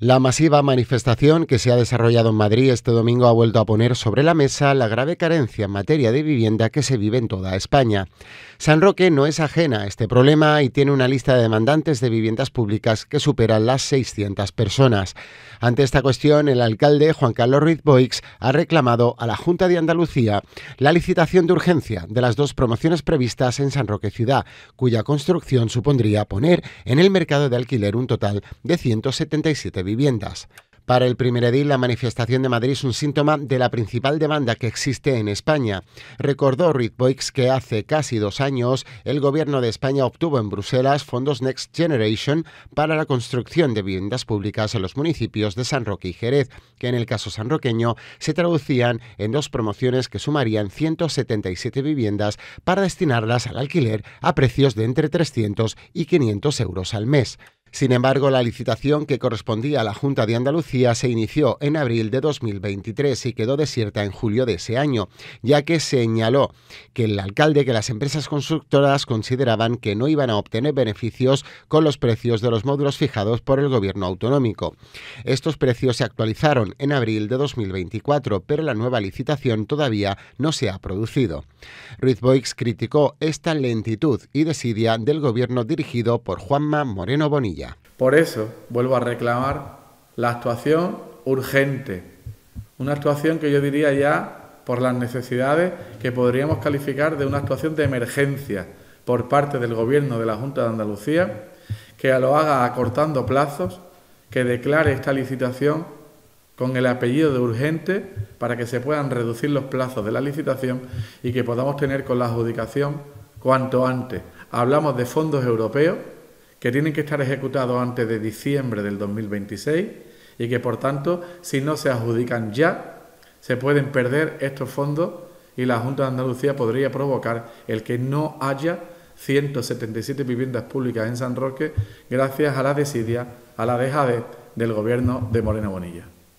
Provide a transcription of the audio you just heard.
La masiva manifestación que se ha desarrollado en Madrid este domingo ha vuelto a poner sobre la mesa la grave carencia en materia de vivienda que se vive en toda España. San Roque no es ajena a este problema y tiene una lista de demandantes de viviendas públicas que supera las 600 personas. Ante esta cuestión, el alcalde Juan Carlos Ruiz Boix ha reclamado a la Junta de Andalucía la licitación de urgencia de las dos promociones previstas en San Roque Ciudad, cuya construcción supondría poner en el mercado de alquiler un total de 177 viviendas. Para el primer edil, la manifestación de Madrid es un síntoma de la principal demanda que existe en España. Recordó Ruiz Boix que hace casi dos años el gobierno de España obtuvo en Bruselas fondos Next Generation para la construcción de viviendas públicas en los municipios de San Roque y Jerez, que en el caso sanroqueño se traducían en dos promociones que sumarían 177 viviendas para destinarlas al alquiler a precios de entre 300 y 500 euros al mes. Sin embargo, la licitación que correspondía a la Junta de Andalucía se inició en abril de 2023 y quedó desierta en julio de ese año, ya que señaló que el alcalde que las empresas constructoras consideraban que no iban a obtener beneficios con los precios de los módulos fijados por el gobierno autonómico. Estos precios se actualizaron en abril de 2024, pero la nueva licitación todavía no se ha producido. Ruiz Boix criticó esta lentitud y desidia del gobierno dirigido por Juanma Moreno Bonilla. Por eso vuelvo a reclamar la actuación urgente, una actuación que yo diría ya por las necesidades que podríamos calificar de una actuación de emergencia por parte del Gobierno de la Junta de Andalucía, que lo haga acortando plazos, que declare esta licitación con el apellido de urgente para que se puedan reducir los plazos de la licitación y que podamos tener con la adjudicación cuanto antes. Hablamos de fondos europeos que tienen que estar ejecutados antes de diciembre del 2026 y que por tanto, si no se adjudican ya, se pueden perder estos fondos y la Junta de Andalucía podría provocar el que no haya 177 viviendas públicas en San Roque gracias a la desidia, a la dejadez del gobierno de Moreno Bonilla.